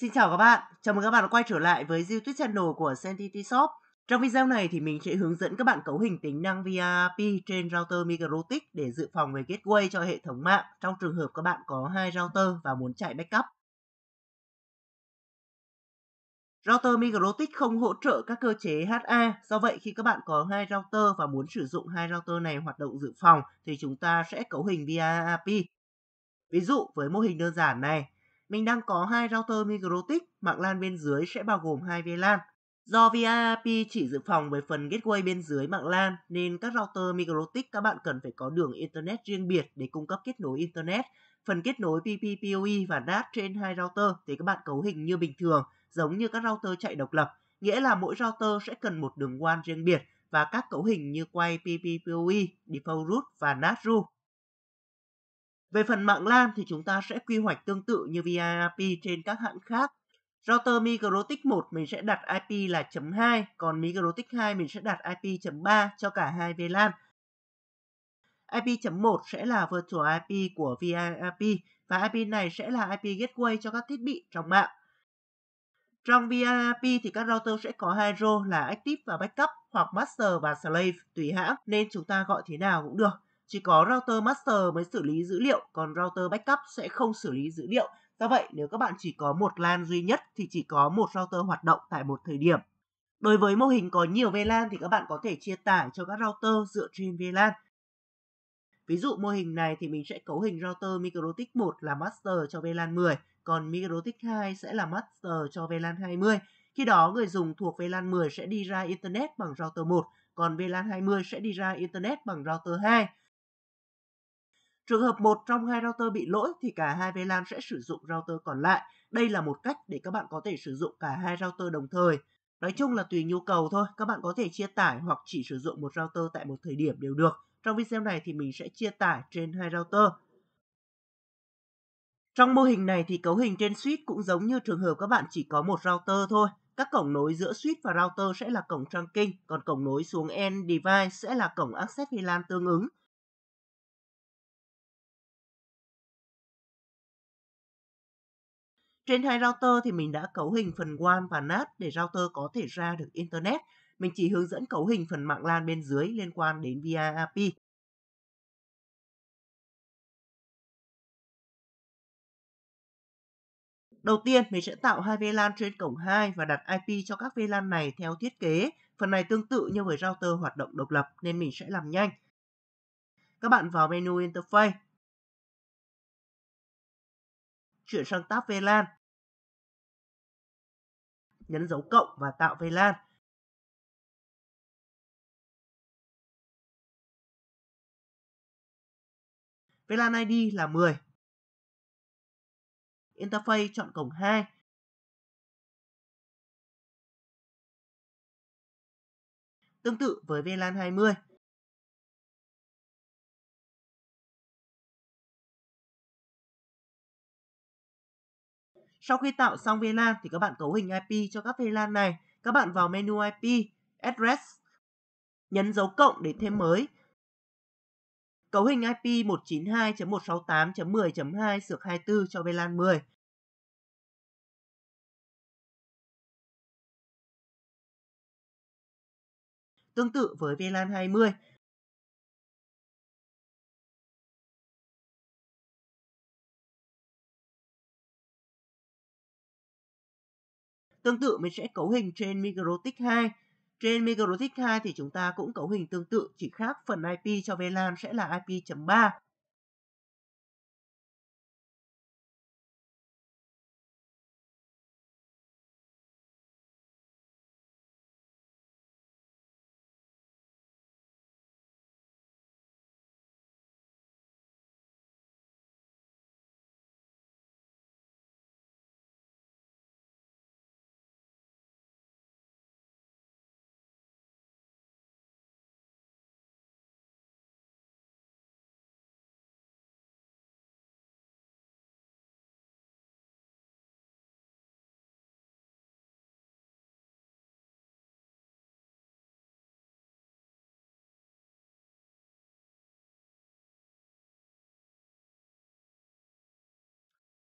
Xin chào các bạn, chào mừng các bạn đã quay trở lại với YouTube channel của Sentity Shop. Trong video này thì mình sẽ hướng dẫn các bạn cấu hình tính năng VIP trên router MikroTik để dự phòng về gateway cho hệ thống mạng trong trường hợp các bạn có hai router và muốn chạy backup. Router MikroTik không hỗ trợ các cơ chế HA, do vậy khi các bạn có hai router và muốn sử dụng hai router này hoạt động dự phòng thì chúng ta sẽ cấu hình VIP. Ví dụ với mô hình đơn giản này, mình đang có hai router Migrotik, mạng LAN bên dưới sẽ bao gồm hai VLAN. Do VIP chỉ dự phòng với phần gateway bên dưới mạng LAN nên các router Migrotik các bạn cần phải có đường internet riêng biệt để cung cấp kết nối internet. Phần kết nối PPPoE và NAT trên hai router thì các bạn cấu hình như bình thường, giống như các router chạy độc lập, nghĩa là mỗi router sẽ cần một đường WAN riêng biệt và các cấu hình như quay PPPoE, default route và NAT route. Về phần mạng LAN thì chúng ta sẽ quy hoạch tương tự như VIP trên các hãng khác. Router Migrotic 1 mình sẽ đặt IP là .2, còn Migrotic 2 mình sẽ đặt IP .3 cho cả hai VLAN. IP.1 sẽ là virtual IP của VIP và IP này sẽ là IP gateway cho các thiết bị trong mạng. Trong VIP thì các router sẽ có hai role là Active và Backup hoặc Master và Slave tùy hãng nên chúng ta gọi thế nào cũng được. Chỉ có router master mới xử lý dữ liệu, còn router backup sẽ không xử lý dữ liệu. Do vậy, nếu các bạn chỉ có một LAN duy nhất thì chỉ có một router hoạt động tại một thời điểm. Đối với mô hình có nhiều VLAN thì các bạn có thể chia tải cho các router dựa trên VLAN. Ví dụ mô hình này thì mình sẽ cấu hình router Microtik 1 là master cho VLAN 10, còn Microtik 2 sẽ là master cho VLAN 20. Khi đó người dùng thuộc VLAN 10 sẽ đi ra internet bằng router 1, còn VLAN 20 sẽ đi ra internet bằng router 2. Trường hợp một trong hai router bị lỗi thì cả hai VLAN sẽ sử dụng router còn lại. Đây là một cách để các bạn có thể sử dụng cả hai router đồng thời. Nói chung là tùy nhu cầu thôi, các bạn có thể chia tải hoặc chỉ sử dụng một router tại một thời điểm đều được. Trong video này thì mình sẽ chia tải trên hai router. Trong mô hình này thì cấu hình trên switch cũng giống như trường hợp các bạn chỉ có một router thôi. Các cổng nối giữa switch và router sẽ là cổng trunking, còn cổng nối xuống end device sẽ là cổng access VLAN tương ứng. Trên hai router thì mình đã cấu hình phần WAN và NAT để router có thể ra được Internet. Mình chỉ hướng dẫn cấu hình phần mạng LAN bên dưới liên quan đến via API. Đầu tiên, mình sẽ tạo hai VLAN trên cổng 2 và đặt IP cho các VLAN này theo thiết kế. Phần này tương tự như với router hoạt động độc lập nên mình sẽ làm nhanh. Các bạn vào menu Interface, chuyển sang tab VLAN. Nhấn dấu cộng và tạo VLAN. VLAN ID là 10. Interface chọn cổng 2. Tương tự với VLAN 20, Sau khi tạo xong VLAN thì các bạn cấu hình IP cho các VLAN này. Các bạn vào menu IP, Address, nhấn dấu cộng để thêm mới. Cấu hình IP 192.168.10.2 sược 24 cho VLAN 10. Tương tự với VLAN 20, Tương tự mình sẽ cấu hình trên Migrotic 2. Trên Migrotic 2 thì chúng ta cũng cấu hình tương tự, chỉ khác phần IP cho VLAN sẽ là IP.3.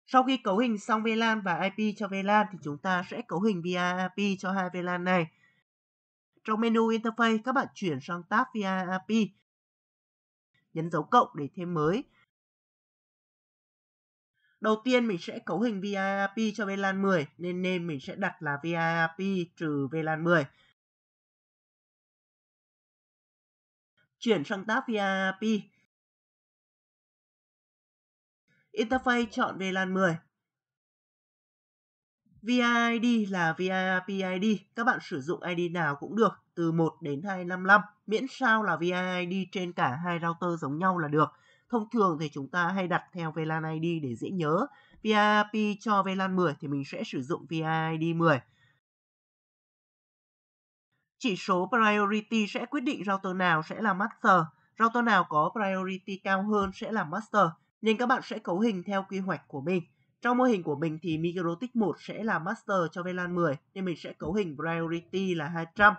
Sau khi cấu hình xong VLAN và IP cho VLAN thì chúng ta sẽ cấu hình via cho hai VLAN này. Trong menu Interface, các bạn chuyển sang tab via Nhấn dấu cộng để thêm mới. Đầu tiên mình sẽ cấu hình VIP cho VLAN 10 nên nên mình sẽ đặt là VIP trừ VLAN 10. Chuyển sang tab VIP. Interface chọn VLAN lan 10. VID là VIPID, các bạn sử dụng ID nào cũng được, từ 1 đến 255, miễn sao là VID trên cả hai router giống nhau là được. Thông thường thì chúng ta hay đặt theo VLAN ID để dễ nhớ. VIP cho VLAN 10 thì mình sẽ sử dụng VID 10. Chỉ số priority sẽ quyết định router nào sẽ là master, router nào có priority cao hơn sẽ là master nhưng các bạn sẽ cấu hình theo quy hoạch của mình. Trong mô hình của mình thì Mikrotik 1 sẽ là master cho VLAN 10 nên mình sẽ cấu hình priority là 200.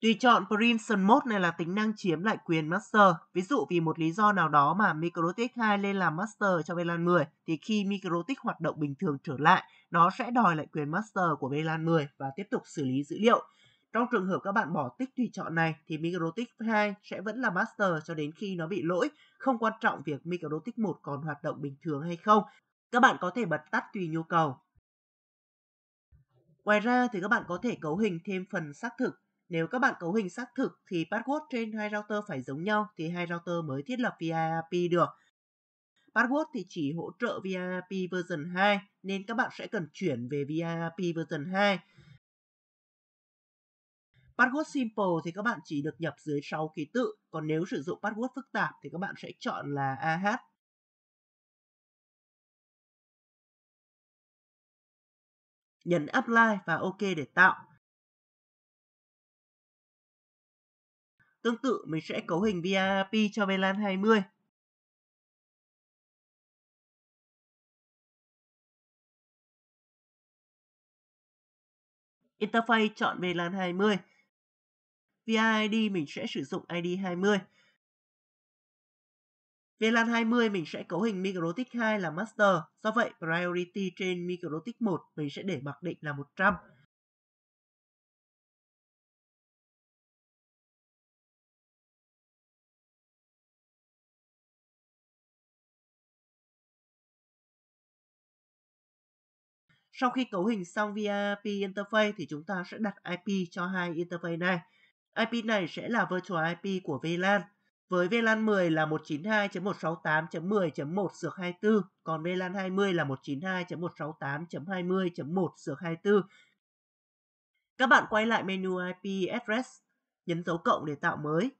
Tùy chọn Permission Mode này là tính năng chiếm lại quyền Master. Ví dụ vì một lý do nào đó mà Mikrotik 2 lên làm Master cho VLAN 10 thì khi Mikrotik hoạt động bình thường trở lại, nó sẽ đòi lại quyền Master của VLAN 10 và tiếp tục xử lý dữ liệu. Trong trường hợp các bạn bỏ tích tùy chọn này thì microtik 2 sẽ vẫn là master cho đến khi nó bị lỗi, không quan trọng việc microtik 1 còn hoạt động bình thường hay không. Các bạn có thể bật tắt tùy nhu cầu. Ngoài ra thì các bạn có thể cấu hình thêm phần xác thực. Nếu các bạn cấu hình xác thực thì password trên hai router phải giống nhau thì hai router mới thiết lập via được. Password thì chỉ hỗ trợ via version 2 nên các bạn sẽ cần chuyển về via version 2. Password simple thì các bạn chỉ được nhập dưới 6 ký tự, còn nếu sử dụng password phức tạp thì các bạn sẽ chọn là AH. Nhấn Apply và OK để tạo. Tương tự mình sẽ cấu hình VIP cho VLAN 20. Interface chọn VLAN 20. VID mình sẽ sử dụng ID 20. VLAN 20 mình sẽ cấu hình Microtik 2 là master, do vậy priority trên Microtik 1 mình sẽ để mặc định là 100. Sau khi cấu hình xong via IP interface thì chúng ta sẽ đặt IP cho hai interface này. IP này sẽ là virtual IP của VLAN với VLAN 10 là 192.168.10.1 24, còn VLAN 20 là 192.168.20.1 24. Các bạn quay lại menu IP address, nhấn dấu cộng để tạo mới.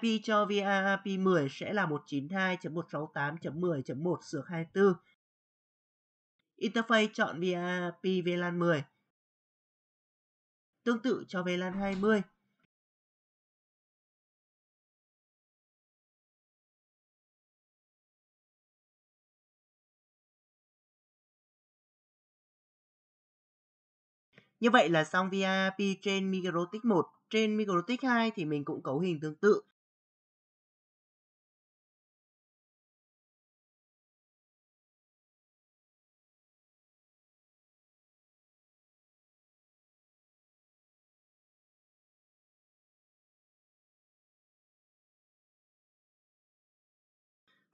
IP cho VRIP 10 sẽ là 192.168.10.1 24. Interface chọn VRIP VLAN 10 tương tự cho VLAN 20. Như vậy là xong VIP trên MicroTik 1. Trên MicroTik 2 thì mình cũng cấu hình tương tự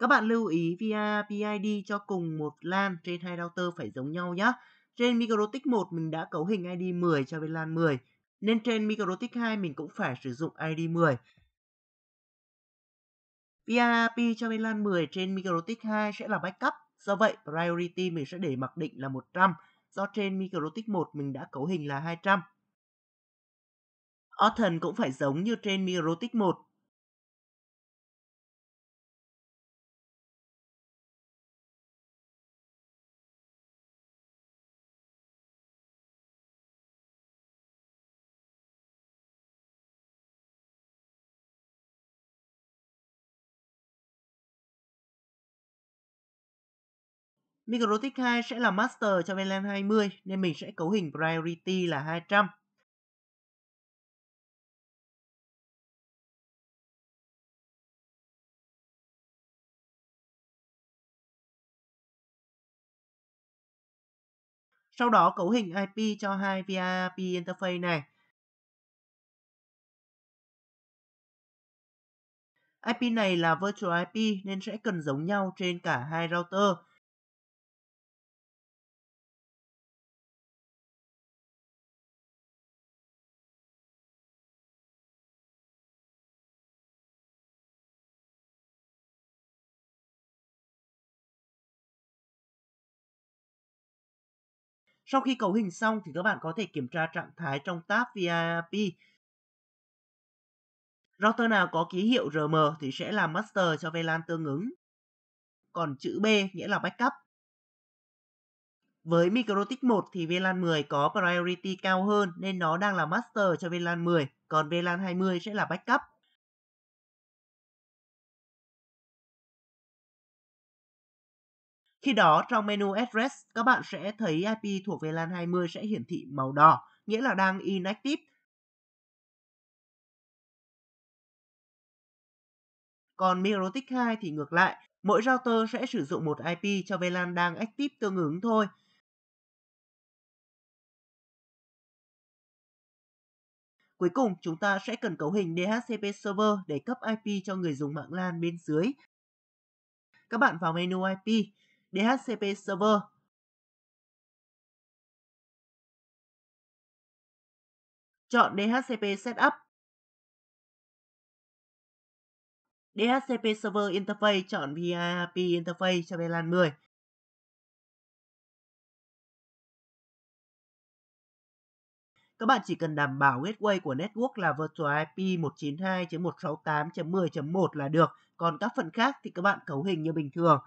Các bạn lưu ý VID cho cùng một lan trên hai router phải giống nhau nhé. Trên Microtik 1 mình đã cấu hình ID 10 cho vlan LAN 10, nên trên Microtik 2 mình cũng phải sử dụng ID 10. VIRP cho vlan LAN 10 trên Microtik 2 sẽ là backup, do vậy priority mình sẽ để mặc định là 100, do trên Microtik 1 mình đã cấu hình là 200. Author cũng phải giống như trên Microtik 1, Microtik 2 sẽ là master cho VLAN 20 nên mình sẽ cấu hình priority là 200. Sau đó cấu hình IP cho hai VIP interface này. IP này là virtual IP nên sẽ cần giống nhau trên cả hai router. Sau khi cấu hình xong thì các bạn có thể kiểm tra trạng thái trong tab VIP. Router nào có ký hiệu RM thì sẽ là master cho VLAN tương ứng. Còn chữ B nghĩa là backup. Với Microtik 1 thì VLAN 10 có priority cao hơn nên nó đang là master cho VLAN 10, còn VLAN 20 sẽ là backup. Khi đó trong menu address các bạn sẽ thấy IP thuộc về LAN 20 sẽ hiển thị màu đỏ, nghĩa là đang inactive. Còn Mirotic 2 thì ngược lại, mỗi router sẽ sử dụng một IP cho VLAN đang active tương ứng thôi. Cuối cùng, chúng ta sẽ cần cấu hình DHCP server để cấp IP cho người dùng mạng LAN bên dưới. Các bạn vào menu IP, DHCP Server. Chọn DHCP Setup. DHCP Server Interface chọn VIP Interface cho VLAN 10. Các bạn chỉ cần đảm bảo gateway của network là virtual IP 192.168.10.1 là được, còn các phần khác thì các bạn cấu hình như bình thường.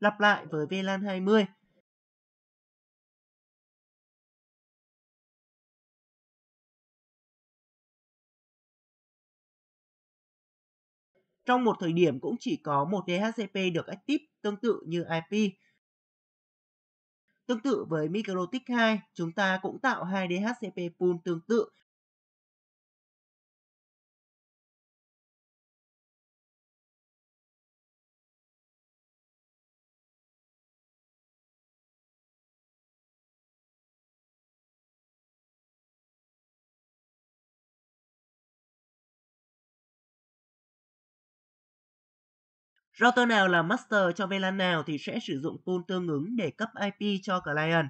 lặp lại với VLAN 20. Trong một thời điểm cũng chỉ có một DHCP được active tương tự như IP. Tương tự với MicroTik 2, chúng ta cũng tạo hai DHCP pool tương tự Router nào là master cho VLAN nào thì sẽ sử dụng pool tương ứng để cấp IP cho client.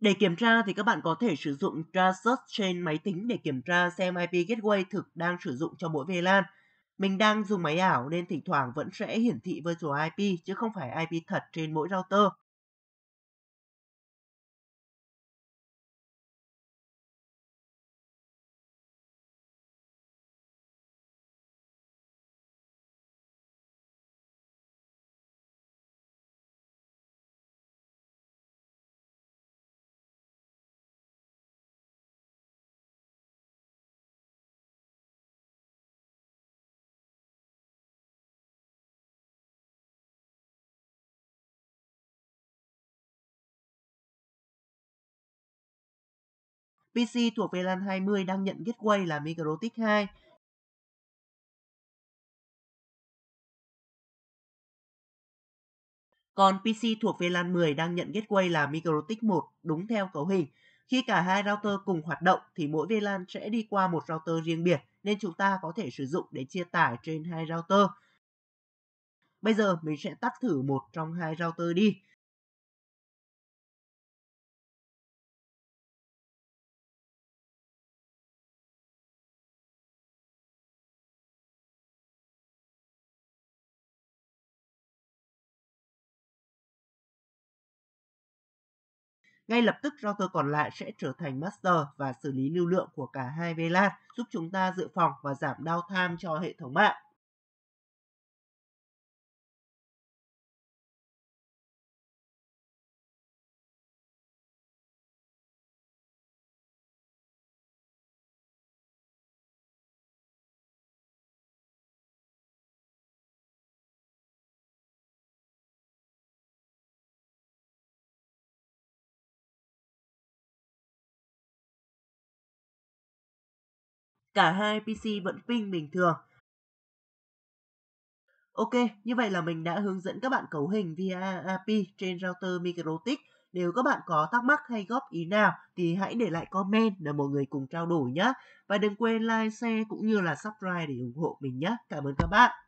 Để kiểm tra thì các bạn có thể sử dụng Trasus trên máy tính để kiểm tra xem IP gateway thực đang sử dụng cho mỗi VLAN. Mình đang dùng máy ảo nên thỉnh thoảng vẫn sẽ hiển thị với số IP chứ không phải IP thật trên mỗi router. PC thuộc về lan 20 đang nhận gateway là MicroTik 2. Còn PC thuộc về lan 10 đang nhận gateway là MicroTik 1 đúng theo cấu hình. Khi cả hai router cùng hoạt động thì mỗi VLAN sẽ đi qua một router riêng biệt nên chúng ta có thể sử dụng để chia tải trên hai router. Bây giờ mình sẽ tắt thử một trong hai router đi. Ngay lập tức router còn lại sẽ trở thành master và xử lý lưu lượng của cả hai VLAN, giúp chúng ta dự phòng và giảm downtime cho hệ thống mạng. cả hai PC vẫn ping bình thường. Ok, như vậy là mình đã hướng dẫn các bạn cấu hình via API trên router Mikrotik. Nếu các bạn có thắc mắc hay góp ý nào thì hãy để lại comment để mọi người cùng trao đổi nhé. Và đừng quên like, share cũng như là subscribe để ủng hộ mình nhé. Cảm ơn các bạn.